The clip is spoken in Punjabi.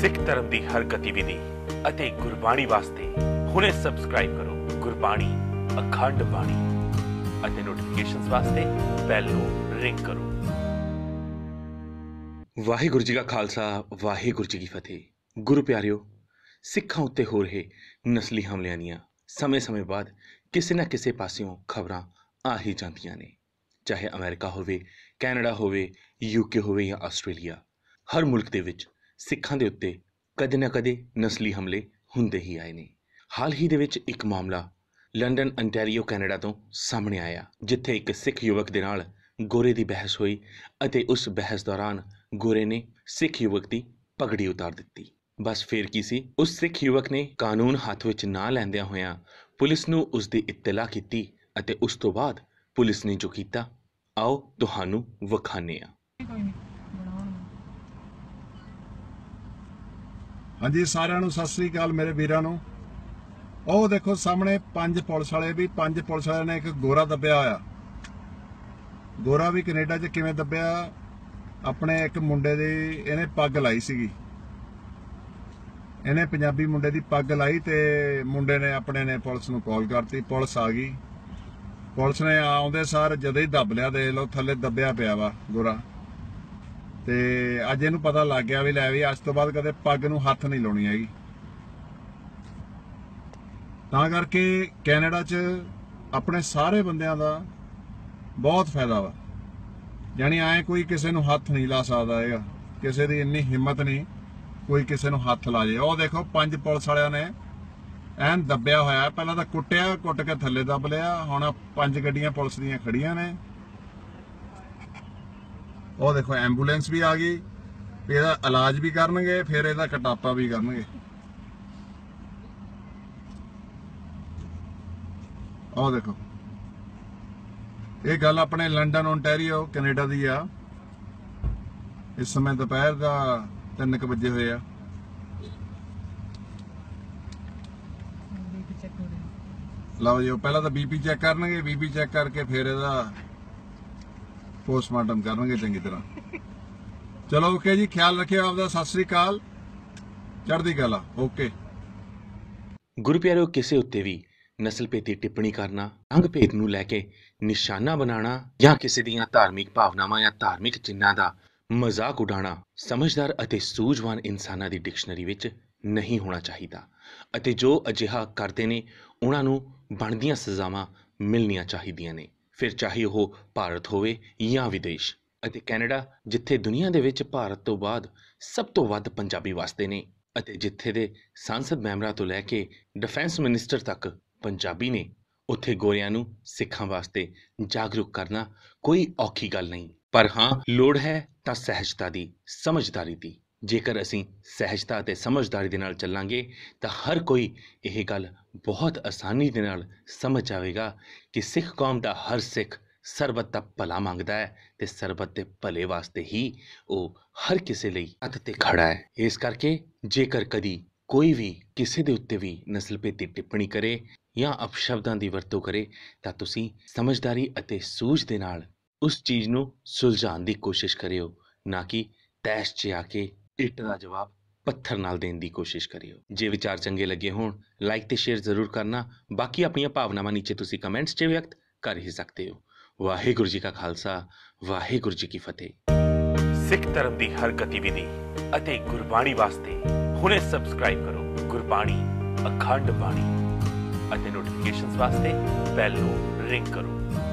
ਸਿੱਖ ਧਰਮ ਦੀ ਹਰ ਗਤੀਵਿਧੀ ਅਤੇ ਗੁਰਬਾਣੀ ਵਾਸਤੇ ਹੁਣੇ ਸਬਸਕ੍ਰਾਈਬ ਕਰੋ ਗੁਰਬਾਣੀ ਅਖੰਡ ਬਾਣੀ ਅਤੇ ਨੋਟੀਫਿਕੇਸ਼ਨਸ ਵਾਸਤੇ ਬੈਲ ਨੂੰ ਰਿੰਗ ਕਰੋ ਵਾਹਿਗੁਰੂ ਜੀ ਕਾ ਖਾਲਸਾ ਵਾਹਿਗੁਰੂ ਜੀ ਕੀ ਫਤਿਹ ਗੁਰੂ ਪਿਆਰਿਓ ਸਿੱਖਾਂ ਉੱਤੇ ਹੋ ਰਹੇ ਨਸਲੀ ਹਮਲਿਆਂ ਦੀਆਂ ਸਮੇਂ-ਸਮੇਂ ਬਾਅਦ ਕਿਸੇ ਨਾ ਕਿਸੇ ਪਾਸਿਓਂ ਖਬਰਾਂ ਆ ਹੀ ਜਾਂਦੀਆਂ ਨੇ ਚਾਹੇ ਅਮਰੀਕਾ ਹੋਵੇ ਕੈਨੇਡਾ ਹੋਵੇ ਯੂਕੇ ਹੋਵੇ ਜਾਂ ਆਸਟ੍ਰੇਲੀਆ ਹਰ ਮੁਲਕ ਦੇ ਵਿੱਚ ਸਿੱਖਾਂ ਦੇ ਉੱਤੇ ਕਦੇ ਨਾ ਕਦੇ ਨਸਲੀ ਹਮਲੇ ਹੁੰਦੇ ਹੀ ਆਏ ਨੇ ਹਾਲ ਹੀ ਦੇ ਵਿੱਚ ਇੱਕ ਮਾਮਲਾ ਲੰਡਨ ਅੰਟਾਰੀਓ ਕੈਨੇਡਾ ਤੋਂ ਸਾਹਮਣੇ ਆਇਆ ਜਿੱਥੇ ਇੱਕ ਸਿੱਖ ਯੁਵਕ ਦੇ ਨਾਲ ਗੋਰੇ ਦੀ ਬਹਿਸ ਹੋਈ ਅਤੇ ਉਸ ਬਹਿਸ ਦੌਰਾਨ ਗੋਰੇ ਨੇ ਸਿੱਖ ਯੁਵਕ ਦੀ ਪਗੜੀ ਉਤਾਰ ਦਿੱਤੀ ਬਸ ਫੇਰ ਕੀ ਸੀ ਉਸ ਸਿੱਖ ਯੁਵਕ ਨੇ ਕਾਨੂੰਨ ਹੱਥ ਵਿੱਚ ਨਾ ਲੈਂਦਿਆਂ ਹੋਇਆਂ ਪੁਲਿਸ ਨੂੰ ਉਸ ਦੀ ਇਤਲਾਹ ਕੀਤੀ ਅਤੇ ਉਸ ਤੋਂ ਬਾਅਦ ਪੁਲਿਸ ਨੇ ਜੋ ਕੀਤਾ ਆਓ ਤੁਹਾਨੂੰ ਵਿਖਾਣੇ ਆ ਹਾਂਜੀ ਸਾਰਿਆਂ ਨੂੰ ਸਤਿ ਸ੍ਰੀ ਅਕਾਲ ਮੇਰੇ ਵੀਰਾਂ ਨੂੰ ਉਹ ਦੇਖੋ ਸਾਹਮਣੇ ਪੰਜ ਪੁਲਿਸ ਵਾਲੇ ਵੀ ਪੰਜ ਪੁਲਿਸ ਵਾਲਿਆਂ ਨੇ ਇੱਕ ਗੋਰਾ ਦੱਬਿਆ ਹੋਇਆ ਗੋਰਾ ਵੀ ਕੈਨੇਡਾ 'ਚ ਕਿਵੇਂ ਦੱਬਿਆ ਆਪਣੇ ਇੱਕ ਮੁੰਡੇ ਦੇ ਇਹਨੇ ਪੱਗ ਲਾਈ ਸੀਗੀ ਇਹਨੇ ਪੰਜਾਬੀ ਮੁੰਡੇ ਦੀ ਪੱਗ ਲਾਈ ਤੇ ਮੁੰਡੇ ਨੇ ਆਪਣੇ ਨੇ ਪੁਲਿਸ ਨੂੰ ਕਾਲ ਕਰਤੀ ਪੁਲਿਸ ਆ ਗਈ ਪੁਲਿਸ ਨੇ ਆਉਂਦੇ ਸਾਰ ਜਦੇ ਹੀ ਦੱਬ ਲਿਆ ਦੇ ਲੋ ਥੱਲੇ ਦੱਬਿਆ ਪਿਆ ਵਾ ਗੋਰਾ ਤੇ ਅੱਜ ਇਹਨੂੰ ਪਤਾ ਲੱਗ ਗਿਆ ਵੀ ਲੈ ਵੀ ਅੱਜ ਤੋਂ ਬਾਅਦ ਕਦੇ ਪੱਗ ਨੂੰ ਹੱਥ ਨਹੀਂ ਲਾਉਣੀ ਹੈਗੀ ਤਾਂ ਕਰਕੇ ਕੈਨੇਡਾ 'ਚ ਆਪਣੇ ਸਾਰੇ ਬੰਦਿਆਂ ਦਾ ਬਹੁਤ ਫਾਇਦਾ ਵਾ ਯਾਨੀ ਐ ਕੋਈ ਕਿਸੇ ਨੂੰ ਹੱਥ ਨਹੀਂ ਲਾ ਸਕਦਾ ਹੈਗਾ ਕਿਸੇ ਦੀ ਇੰਨੀ ਹਿੰਮਤ ਨਹੀਂ ਕੋਈ ਕਿਸੇ ਨੂੰ ਹੱਥ ਲਾ ਜੇ ਉਹ ਦੇਖੋ ਪੰਜ ਪੁਲਿਸ ਵਾਲਿਆਂ ਨੇ ਐਨ ਦੱਬਿਆ ਹੋਇਆ ਪਹਿਲਾਂ ਤਾਂ ਕੁੱਟਿਆ ਕੁੱਟ ਕੇ ਥੱਲੇ ਦੱਬ ਲਿਆ ਹੁਣ ਪੰਜ ਗੱਡੀਆਂ ਪੁਲਿਸ ਦੀਆਂ ਖੜੀਆਂ ਨੇ ਉਹ ਦੇਖੋ ਐਂਬੂਲੈਂਸ ਵੀ ਆ ਗਈ ਫਿਰ ਇਹਦਾ ਇਲਾਜ ਵੀ ਕਰਨਗੇ ਫਿਰ ਇਹਦਾ ਕਟਾਪਾ ਵੀ ਕਰਨਗੇ ਆਹ ਦੇਖੋ ਇਹ ਗੱਲ ਆਪਣੇ ਲੰਡਨ ਓਨਟਾਰੀਓ ਕੈਨੇਡਾ ਦੀ ਆ ਇਸ ਸਮੇਂ ਦੁਪਹਿਰ ਦਾ 3:00 ਵਜੇ ਹੋਏ ਆ ਲਓ ਜੀ ਪਹਿਲਾਂ ਤਾਂ ਬੀਪੀ ਚੈੱਕ ਕਰਨਗੇ ਬੀਪੀ ਚੈੱਕ ਕਰਕੇ ਫਿਰ ਇਹਦਾ ਪੋਸਟਮਾਰਟਮ ਕਰਨਗੇ ਚੰਗੀ ਤਰ੍ਹਾਂ ਚਲੋ ਓਕੇ ਜੀ ਖਿਆਲ ਰੱਖਿਓ ਆਪਦਾ ਸਤਿ ਸ੍ਰੀ ਅਕਾਲ ਚੜ੍ਹਦੀ ਕਲਾ ਓਕੇ ਗੁਰੂ ਪਿਆਰਿਓ ਕਿਸੇ ਉੱਤੇ ਵੀ ਨਸਲ ਭੇਤੀ ਟਿੱਪਣੀ ਕਰਨਾ ਰੰਗ ਭੇਦ ਨੂੰ ਲੈ ਕੇ ਨਿਸ਼ਾਨਾ ਬਣਾਉਣਾ ਜਾਂ ਕਿਸੇ ਦੀਆਂ ਧਾਰਮਿਕ ਭਾਵਨਾਵਾਂ ਜਾਂ ਧਾਰਮਿਕ ਚਿੰਨਾਂ ਦਾ ਮਜ਼ਾਕ ਉਡਾਣਾ ਸਮਝਦਾਰ ਅਤੇ ਸੂਝਵਾਨ ਇਨਸਾਨਾਂ ਦੀ ਡਿਕਸ਼ਨਰੀ ਵਿੱਚ ਨਹੀਂ ਹੋਣਾ ਚਾਹੀਦਾ ਅਤੇ ਜੋ ਅਜਿਹਾ ਕਰਦੇ ਨੇ ਉਹਨਾਂ ਨੂੰ ਬਣਦੀਆਂ ਸਜ਼ਾਵਾਂ ਮਿਲਣੀਆਂ ਚਾਹੀਦੀਆਂ ਨੇ ਫਿਰ ਚਾਹੇ ਉਹ ਭਾਰਤ ਹੋਵੇ ਜਾਂ ਵਿਦੇਸ਼ ਅਤੇ ਕੈਨੇਡਾ ਜਿੱਥੇ ਦੁਨੀਆ ਦੇ ਵਿੱਚ ਭਾਰਤ ਤੋਂ ਬਾਅਦ ਸਭ ਤੋਂ ਵੱਧ ਪੰਜਾਬੀ ਵਸਦੇ ਨੇ ਅਤੇ ਜਿੱਥੇ ਦੇ ਸੰਸਦ ਮੈਂਬਰਾਂ ਤੋਂ ਲੈ ਕੇ ਡਿਫੈਂਸ ਮਿਨਿਸਟਰ ਤੱਕ ਪੰਜਾਬੀ ਨੇ ਉੱਥੇ ਗੋਰਿਆਂ ਨੂੰ ਸਿੱਖਾਂ ਵਾਸਤੇ ਜਾਗਰੂਕ ਕਰਨਾ ਕੋਈ ਔਖੀ ਗੱਲ ਨਹੀਂ ਪਰ ਹਾਂ ਲੋੜ ਹੈ ਤਾਂ ਸਹਿਜਤਾ ਦੀ ਸਮਝਦਾਰੀ ਦੀ ਜੇਕਰ ਅਸੀਂ ਸਹਿਜਤਾ ਤੇ ਸਮਝਦਾਰੀ ਦੇ ਨਾਲ ਚੱਲਾਂਗੇ ਤਾਂ ਹਰ ਕੋਈ ਇਹ ਗੱਲ ਬਹੁਤ ਆਸਾਨੀ ਦੇ ਨਾਲ ਸਮਝ ਜਾਵੇਗਾ ਕਿ ਸਿੱਖ ਕੌਮ ਦਾ ਹਰ ਸਿੱਖ ਸਰਬਤ ਦਾ ਭਲਾ ਮੰਗਦਾ ਹੈ ਤੇ ਸਰਬਤ ਦੇ ਭਲੇ ਵਾਸਤੇ ਹੀ ਉਹ ਹਰ ਕਿਸੇ ਲਈ ਅੱਤ ਤੇ ਖੜਾ ਹੈ ਇਸ ਕਰਕੇ ਜੇਕਰ ਕਦੀ ਕੋਈ ਵੀ ਕਿਸੇ ਦੇ ਉੱਤੇ ਵੀ ਨਸਲਪੇਤੀ ਟਿੱਪਣੀ ਕਰੇ ਜਾਂ ਅਪਸ਼ਬਦਾਂ ਦੀ ਵਰਤੋਂ ਕਰੇ ਤਾਂ ਤੁਸੀਂ ਸਮਝਦਾਰੀ ਅਤੇ ਸੂਝ ਦੇ ਨਾਲ ਉਸ ਚੀਜ਼ ਨੂੰ ਸੁਲਝਾਉਣ ਦੀ ਕੋਸ਼ਿਸ਼ ਕਰਿਓ ਨਾ ਕਿ ਤੈਸ਼ 'ਚ ਆ ਕੇ ਇੱਟ ਦਾ ਜਵਾਬ ਪੱਥਰ ਨਾਲ ਦੇਣ ਦੀ ਕੋਸ਼ਿਸ਼ ਕਰਿਓ ਜੇ ਵਿਚਾਰ ਚੰਗੇ ਲੱਗੇ ਹੋਣ ਲਾਈਕ ਤੇ ਸ਼ੇਅਰ ਜ਼ਰੂਰ ਕਰਨਾ ਬਾਕੀ ਆਪਣੀਆਂ ਭਾਵਨਾਵਾਂ ਨੀਚੇ ਤੁਸੀਂ ਕਮੈਂਟਸ 'ਚ ਵਿਅਕਤ ਕਰ ਹੀ ਸਕਦੇ ਹੋ ਵਾਹਿਗੁਰੂ ਜੀ ਕਾ ਖਾਲਸਾ ਵਾਹਿਗੁਰੂ ਜੀ ਕੀ ਫਤਿਹ ਸਿੱਖ ਧਰਮ ਦੀ ਹਰ ਗਤੀਵਿਧੀ ਅਤੇ ਗੁਰਬਾਣੀ ਵਾਸਤੇ ਹੁਣੇ ਸਬਸਕ੍ਰਾਈਬ ਕਰੋ ਗੁਰਬਾਣੀ ਅਖੰਡ ਬਾਣੀ ਅਤੇ ਨੋਟੀਫਿਕੇਸ਼ਨਸ ਵਾਸਤੇ ਬੈਲ ਨੂੰ ਰਿੰਗ ਕਰੋ